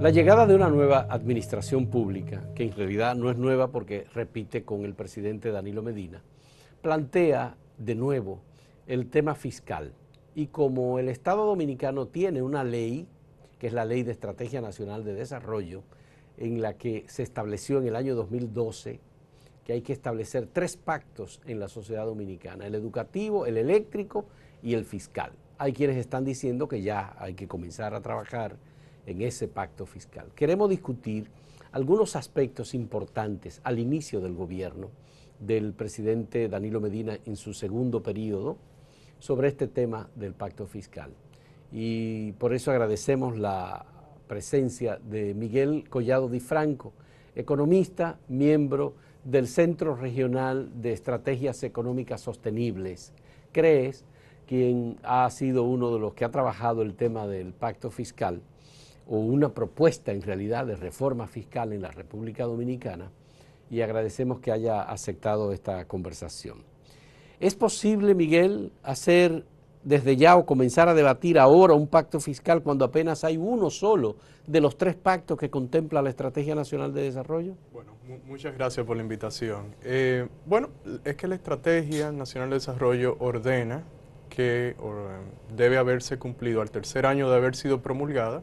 La llegada de una nueva administración pública, que en realidad no es nueva porque repite con el presidente Danilo Medina, plantea de nuevo el tema fiscal. Y como el Estado dominicano tiene una ley, que es la Ley de Estrategia Nacional de Desarrollo, en la que se estableció en el año 2012 que hay que establecer tres pactos en la sociedad dominicana, el educativo, el eléctrico y el fiscal. Hay quienes están diciendo que ya hay que comenzar a trabajar en ese pacto fiscal. Queremos discutir algunos aspectos importantes al inicio del gobierno del presidente Danilo Medina en su segundo periodo sobre este tema del pacto fiscal. Y por eso agradecemos la presencia de Miguel Collado Di Franco, economista, miembro del Centro Regional de Estrategias Económicas Sostenibles, CREES, quien ha sido uno de los que ha trabajado el tema del pacto fiscal o una propuesta en realidad de reforma fiscal en la República Dominicana y agradecemos que haya aceptado esta conversación. ¿Es posible, Miguel, hacer desde ya o comenzar a debatir ahora un pacto fiscal cuando apenas hay uno solo de los tres pactos que contempla la Estrategia Nacional de Desarrollo? Bueno, muchas gracias por la invitación. Eh, bueno, es que la Estrategia Nacional de Desarrollo ordena que debe haberse cumplido al tercer año de haber sido promulgada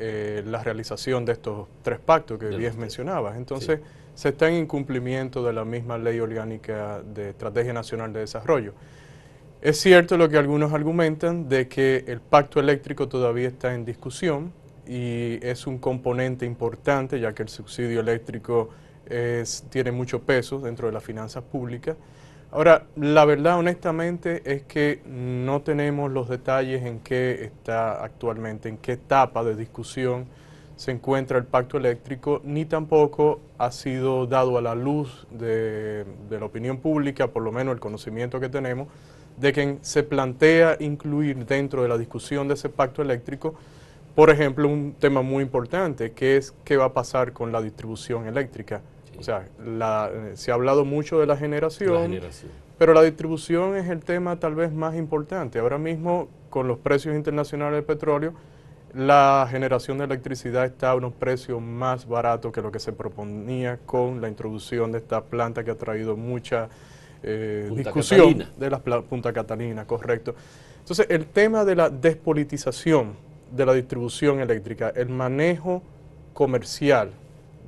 eh, la realización de estos tres pactos que bien mencionabas. Entonces, se está en incumplimiento de la misma ley orgánica de Estrategia Nacional de Desarrollo. Es cierto lo que algunos argumentan de que el pacto eléctrico todavía está en discusión y es un componente importante ya que el subsidio eléctrico tiene mucho peso dentro de las finanzas públicas. Ahora, la verdad honestamente es que no tenemos los detalles en qué está actualmente, en qué etapa de discusión se encuentra el pacto eléctrico, ni tampoco ha sido dado a la luz de, la opinión pública, por lo menos el conocimiento que tenemos, de que se plantea incluir dentro de la discusión de ese pacto eléctrico, por ejemplo, un tema muy importante, que es qué va a pasar con la distribución eléctrica o sea, la, se ha hablado mucho de la generación, pero la distribución es el tema tal vez más importante. Ahora mismo, con los precios internacionales del petróleo, la generación de electricidad está a unos precios más baratos que lo que se proponía con la introducción de esta planta que ha traído mucha eh, discusión de la Punta Catalina, correcto. Entonces, el tema de la despolitización de la distribución eléctrica, el manejo comercial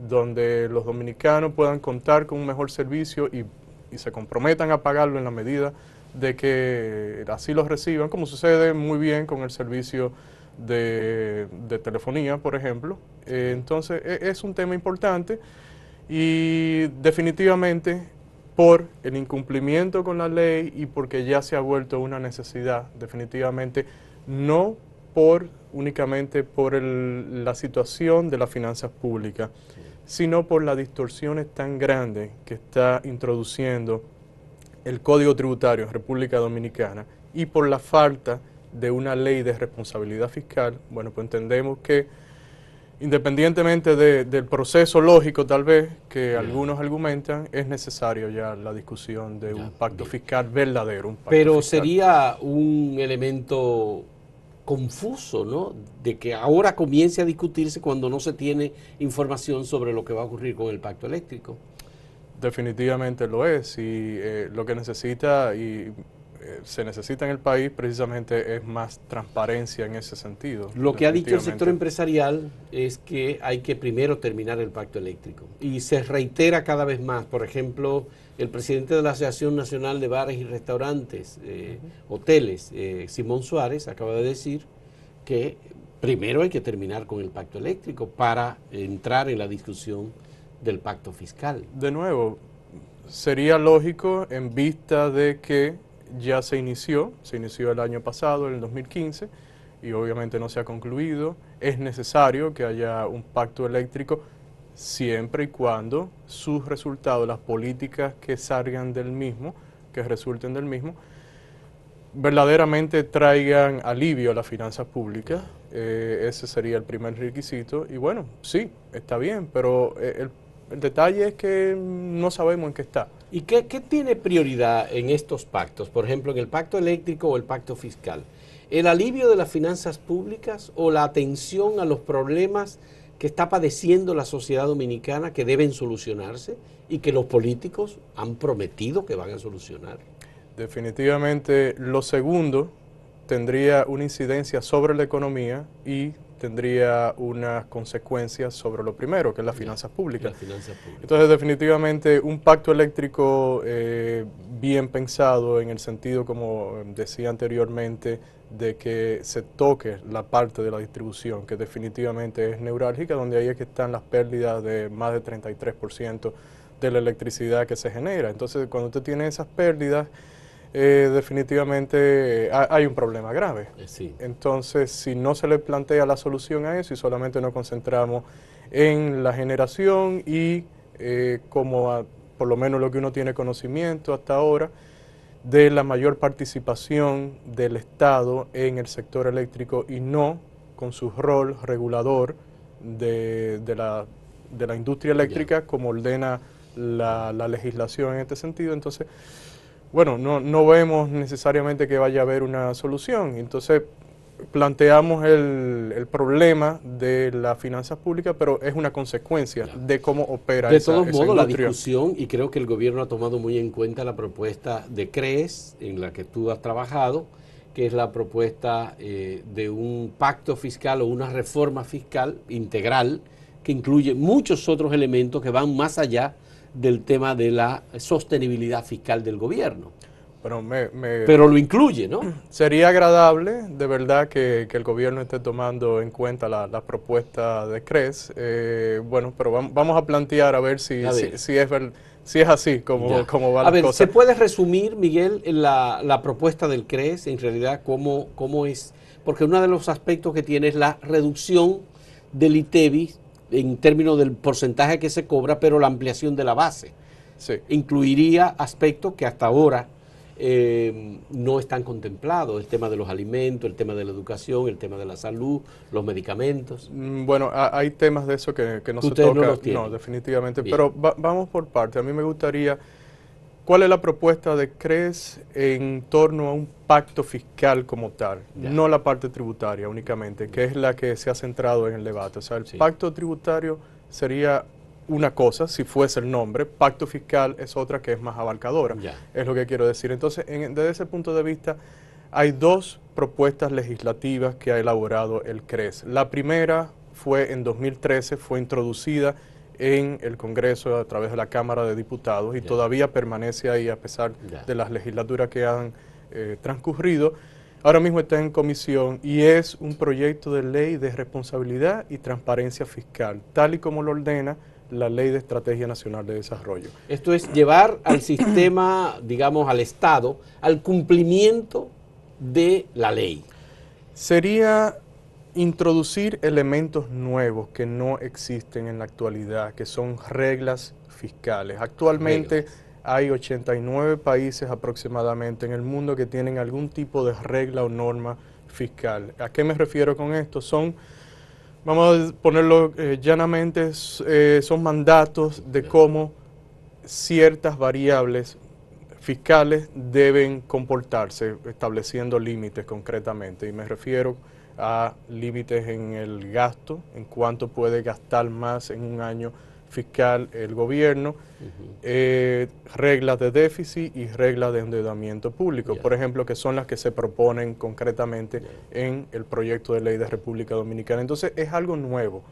donde los dominicanos puedan contar con un mejor servicio y, y, se comprometan a pagarlo en la medida de que así los reciban, como sucede muy bien con el servicio de, telefonía, por ejemplo. Eh, entonces, e, es un tema importante y definitivamente por el incumplimiento con la ley y porque ya se ha vuelto una necesidad, definitivamente, no por únicamente por la situación de las finanzas públicas sino por las distorsiones tan grandes que está introduciendo el Código Tributario en República Dominicana y por la falta de una ley de responsabilidad fiscal, bueno, pues entendemos que independientemente del proceso lógico tal vez que algunos argumentan, es necesario ya la discusión de un pacto fiscal verdadero. Pero sería un elemento confuso, ¿no? De que ahora comience a discutirse cuando no se tiene información sobre lo que va a ocurrir con el pacto eléctrico. Definitivamente lo es y eh, lo que necesita y eh, se necesita en el país precisamente es más transparencia en ese sentido. Lo que ha dicho el sector empresarial es que hay que primero terminar el pacto eléctrico y se reitera cada vez más. Por ejemplo, el presidente de la Asociación Nacional de Bares y Restaurantes, eh, Hoteles, eh, Simón Suárez, acaba de decir que primero hay que terminar con el pacto eléctrico para entrar en la discusión del pacto fiscal. De nuevo, sería lógico en vista de que ya se inició, se inició el año pasado, en el 2015, y obviamente no se ha concluido. Es necesario que haya un pacto eléctrico siempre y cuando sus resultados, las políticas que salgan del mismo, que resulten del mismo, verdaderamente traigan alivio a las finanzas públicas. Eh, ese sería el primer requisito. Y bueno, sí, está bien, pero eh, el detalle es que no sabemos en qué está. ¿Y qué, tiene prioridad en estos pactos? Por ejemplo, en el pacto eléctrico o el pacto fiscal. ¿El alivio de las finanzas públicas o la atención a los problemas que está padeciendo la sociedad dominicana que deben solucionarse y que los políticos han prometido que van a solucionar? Definitivamente lo segundo tendría una incidencia sobre la economía y tendría unas consecuencias sobre lo primero, que es las finanzas públicas. La finanza pública. Entonces, definitivamente, un pacto eléctrico eh, bien pensado en el sentido, como decía anteriormente, de que se toque la parte de la distribución, que definitivamente es neurálgica, donde ahí es que están las pérdidas de más de 33% de la electricidad que se genera. Entonces, cuando usted tiene esas pérdidas, eh, definitivamente eh, hay un problema grave. Eh, sí. Entonces, si no se le plantea la solución a eso y solamente nos concentramos en la generación y como por lo menos lo que uno tiene conocimiento hasta ahora, de la mayor participación del Estado en el sector eléctrico y no con su rol regulador de, la, de la, industria eléctrica como ordena la, la legislación en este sentido. Entonces, bueno, no, no vemos necesariamente que vaya a haber una solución. Entonces, planteamos el, problema de las finanzas públicas, pero es una consecuencia de cómo opera De todos modos, la discusión, y creo que el gobierno ha tomado muy en cuenta la propuesta de CREES, en la que tú has trabajado, que es la propuesta eh, de un pacto fiscal o una reforma fiscal integral que incluye muchos otros elementos que van más allá del tema de la sostenibilidad fiscal del gobierno. Pero, Pero lo incluye, ¿no? Sería agradable, de verdad, que, el gobierno esté tomando en cuenta las la propuesta de CRES. Eh, bueno, pero vamos, a plantear a ver si, si, es, si es así como, como va a ver, ¿se puede resumir, Miguel, la, la, propuesta del CRES en realidad cómo, cómo es? Porque uno de los aspectos que tiene es la reducción del ITEBIS en términos del porcentaje que se cobra, pero la ampliación de la base. Incluiría aspectos que hasta ahora eh, no están contemplados, el tema de los alimentos, el tema de la educación, el tema de la salud, los medicamentos. Mm, bueno, hay temas de eso que, no se tocan. No, no, definitivamente. Pero vamos por parte. A mí me gustaría ¿Cuál es la propuesta de CRES en torno a un pacto fiscal como tal? No la parte tributaria únicamente, que es la que se ha centrado en el debate. O sea, el pacto tributario sería una cosa, si fuese el nombre, pacto fiscal es otra que es más abarcadora, es lo que quiero decir. Entonces, en, desde ese punto de vista, hay dos propuestas legislativas que ha elaborado el CRES. La primera fue en 2013, fue introducida en el Congreso a través de la Cámara de Diputados y todavía permanece ahí a pesar de las legislaturas que han eh, transcurrido. Ahora mismo está en comisión y es un proyecto de ley de responsabilidad y transparencia fiscal, tal y como lo ordena la Ley de Estrategia Nacional de Desarrollo. Esto es llevar al sistema, digamos, al Estado, al cumplimiento de la ley. Sería introducir elementos nuevos que no existen en la actualidad, que son reglas fiscales. Actualmente hay 89 países aproximadamente en el mundo que tienen algún tipo de regla o norma fiscal. ¿A qué me refiero con esto? Son, vamos a ponerlo eh, llanamente, eh, son mandatos de cómo ciertas variables fiscales deben comportarse, estableciendo límites concretamente. Y me refiero a límites en el gasto, en cuánto puede gastar más en un año fiscal el gobierno, eh, reglas de déficit y reglas de endeudamiento público, por ejemplo, que son las que se proponen concretamente en el proyecto de ley de República Dominicana. Entonces es algo nuevo.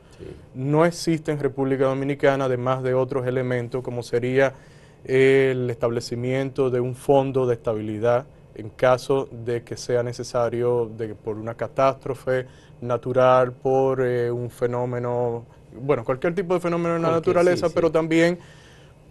No existe en República Dominicana, además de otros elementos como sería el establecimiento de un fondo de estabilidad en caso de que sea necesario de, por una catástrofe natural, por eh, un fenómeno, bueno, cualquier tipo de fenómeno en la naturaleza, pero también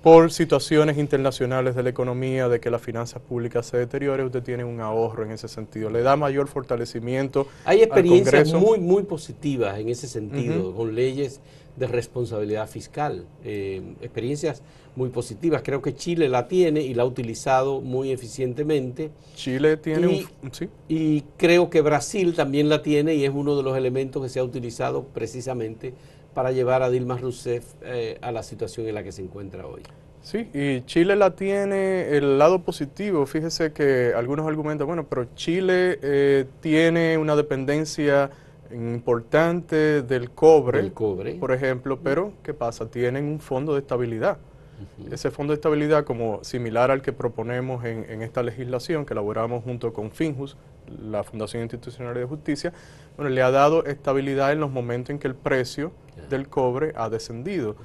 por situaciones internacionales de la economía, de que las finanzas públicas se deterioren, usted tiene un ahorro en ese sentido. Le da mayor fortalecimiento. Hay experiencias muy, muy positivas en ese sentido, con leyes de responsabilidad fiscal. Eh, experiencias muy positivas. Creo que Chile la tiene y la ha utilizado muy eficientemente. Chile tiene un... ¿sí? Y creo que Brasil también la tiene y es uno de los elementos que se ha utilizado precisamente para llevar a Dilma Rousseff eh, a la situación en la que se encuentra hoy. Sí, y Chile la tiene el lado positivo. Fíjese que algunos argumentos, bueno, pero Chile eh, tiene una dependencia importante del cobre, por ejemplo, pero ¿qué pasa? Tienen un fondo de estabilidad. Ese fondo de estabilidad, como similar al que proponemos en, esta legislación que elaboramos junto con FINJUS, la Fundación Institucional de Justicia, bueno, le ha dado estabilidad en los momentos en que el precio del cobre ha descendido.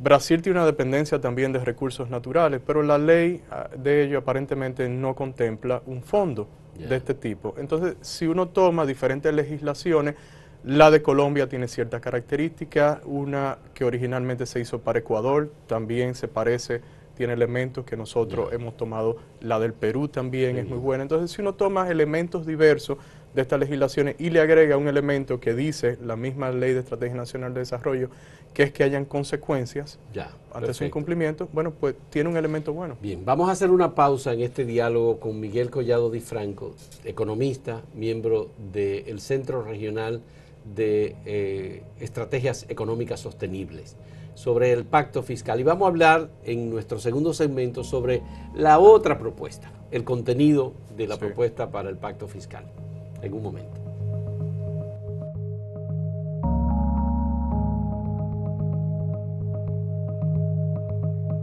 Brasil tiene una dependencia también de recursos naturales, pero la ley ah, de ello aparentemente no contempla un fondo de este tipo. Entonces, si uno toma diferentes legislaciones, la de Colombia tiene ciertas características, una que originalmente se hizo para Ecuador, también se parece, tiene elementos que nosotros hemos tomado, la del Perú también es muy buena. Entonces, si uno toma elementos diversos, de estas legislaciones y le agrega un elemento que dice la misma Ley de Estrategia Nacional de Desarrollo, que es que hayan consecuencias ya, ante su incumplimiento, bueno, pues tiene un elemento bueno. Bien, vamos a hacer una pausa en este diálogo con Miguel Collado Di Franco, economista, miembro del Centro Regional de eh, Estrategias Económicas Sostenibles sobre el pacto fiscal. Y vamos a hablar en nuestro segundo segmento sobre la otra propuesta, el contenido de la propuesta para el pacto fiscal. En algún momento.